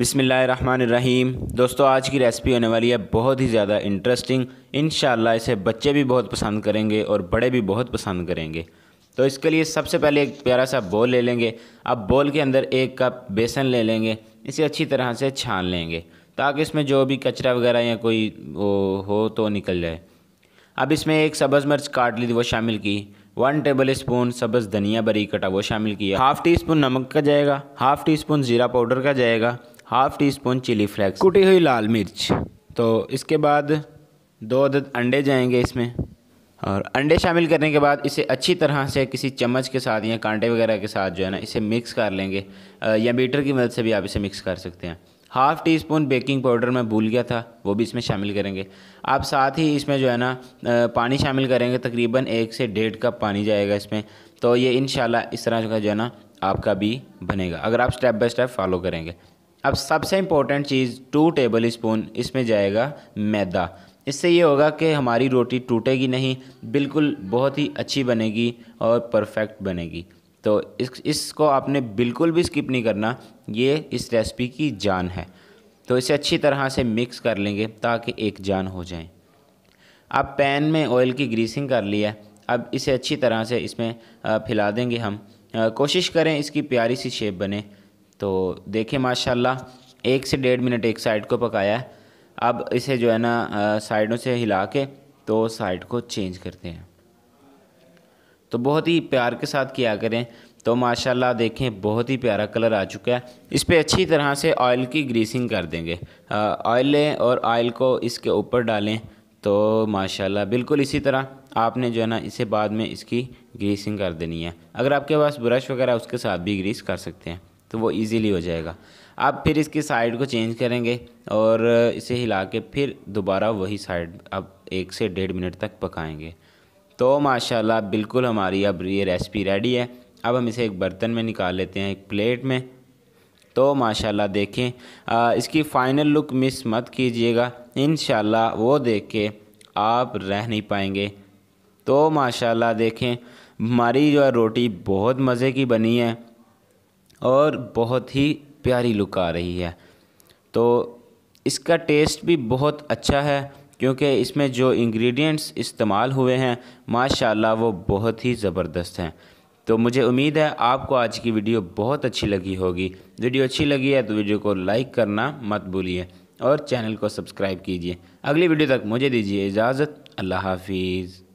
बिसमीम दोस्तों आज की रेसिपी होने वाली है बहुत ही ज़्यादा इंटरेस्टिंग इन इसे बच्चे भी बहुत पसंद करेंगे और बड़े भी बहुत पसंद करेंगे तो इसके लिए सबसे पहले एक प्यारा सा बोल ले लेंगे अब बोल के अंदर एक कप बेसन ले लेंगे इसे अच्छी तरह से छान लेंगे ताकि इसमें जो भी कचरा वगैरह या कोई वो हो तो निकल जाए अब इसमें एक सब्ज़ मिर्च काट ली वो शामिल की वन टेबल स्पून सब्ज़ धनिया बरी कटा वो शामिल किया हाफ़ टी स्पून नमक का जाएगा हाफ़ टी स्पून ज़ीरा पाउडर का जाएगा half teaspoon chili flakes कुटी हुई लाल मिर्च तो इसके बाद दो अदद अंडे जाएंगे इसमें और अंडे शामिल करने के बाद इसे अच्छी तरह से किसी चम्मच के साथ या कांटे वगैरह के साथ जो है ना इसे मिक्स कर लेंगे या बीटर की मदद से भी आप इसे मिक्स कर सकते हैं half teaspoon baking powder मैं भूल गया था वो भी इसमें शामिल करेंगे आप साथ ही इसमें जो है ना पानी शामिल करेंगे तकरीबन एक से डेढ़ कप पानी जाएगा इसमें तो ये इन इस तरह का जो है ना आपका भी बनेगा अगर आप स्टेप बाय स्टेप फॉलो करेंगे अब सबसे इम्पोर्टेंट चीज़ टू टेबल स्पून इसमें जाएगा मैदा इससे ये होगा कि हमारी रोटी टूटेगी नहीं बिल्कुल बहुत ही अच्छी बनेगी और परफेक्ट बनेगी तो इस इसको आपने बिल्कुल भी स्किप नहीं करना ये इस रेसिपी की जान है तो इसे अच्छी तरह से मिक्स कर लेंगे ताकि एक जान हो जाए अब पैन में ऑयल की ग्रीसिंग कर ली है अब इसे अच्छी तरह से इसमें फैला देंगे हम कोशिश करें इसकी प्यारी सी शेप बने तो देखिए माशाल्लाह एक से डेढ़ मिनट एक साइड को पकाया है अब इसे जो है ना साइडों से हिला के तो साइड को चेंज करते हैं तो बहुत ही प्यार के साथ किया करें तो माशाल्लाह देखें बहुत ही प्यारा कलर आ चुका है इस पर अच्छी तरह से ऑयल की ग्रीसिंग कर देंगे ऑयल लें और ऑयल को इसके ऊपर डालें तो माशाल्लाह बिल्कुल इसी तरह आपने जो है ना इसे बाद में इसकी ग्रीसिंग कर देनी है अगर आपके पास ब्रश वगैरह उसके साथ भी ग्रीस कर सकते हैं तो वो ईज़िली हो जाएगा आप फिर इसकी साइड को चेंज करेंगे और इसे हिला के फिर दोबारा वही साइड आप एक से डेढ़ मिनट तक पकाएंगे तो माशाल्लाह बिल्कुल हमारी अब ये रेसिपी रेडी है अब हम इसे एक बर्तन में निकाल लेते हैं एक प्लेट में तो माशाल्लाह देखें आ, इसकी फ़ाइनल लुक मिस मत कीजिएगा इन वो देख के आप रह नहीं पाएंगे तो माशाल्लाह देखें हमारी जो है रोटी बहुत मज़े की बनी है और बहुत ही प्यारी लुक आ रही है तो इसका टेस्ट भी बहुत अच्छा है क्योंकि इसमें जो इंग्रेडिएंट्स इस्तेमाल हुए हैं माशाल्लाह वो बहुत ही ज़बरदस्त हैं तो मुझे उम्मीद है आपको आज की वीडियो बहुत अच्छी लगी होगी वीडियो अच्छी लगी है तो वीडियो को लाइक करना मत भूलिए और चैनल को सब्सक्राइब कीजिए अगली वीडियो तक मुझे दीजिए इजाज़त अल्लाह हाफिज़